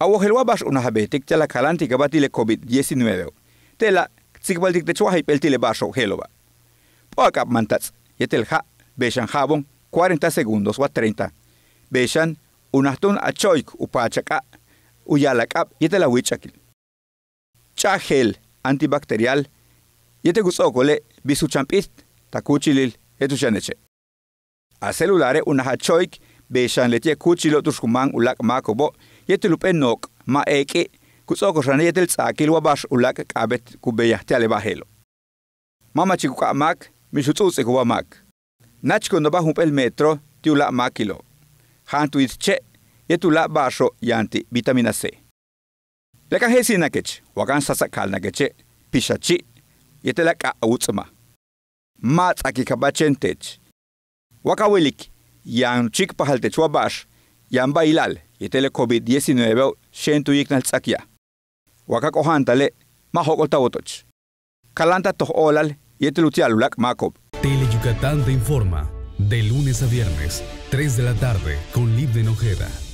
Awohelwa bash una habetik tela kalanti COVID-19. Tela tsikbaltik de chuahay peltile basho heloba. Poakap mantats, yetel ha, beshan habon 40 segundos wa 30. Beshan achoik upachaka, kap yetela wichakil. Cha antibacterial, yete gusokole takuchilil A celulare beshan letie kuchilo ulak makobo, yetti luphen nooq ma'eeqi kutsoo koshana yetel tsaakil wabash ulak kabet kubeyahti ale bahelo. Mama chiku ka mak mishutsuutsi kuwa mak. Nachko noba humpel metro ti ulak makilo. Hantu itche yetu ulak basho yanti vitamina C. Lekan hesi nakech wakan sasakal nakeche pishachi yetela ka autsma. Mats akikabachentech. Wakawilik yan chik pahaltech wabash yan bailal tele COVID-19 shentu yiknal tsakia. Waka kohantale mahokol tawotoch. Kalanta toh olal yetelu Black makob. Tele Yucatán te informa. De lunes a viernes, 3 de la tarde, con Liv de Nojeda.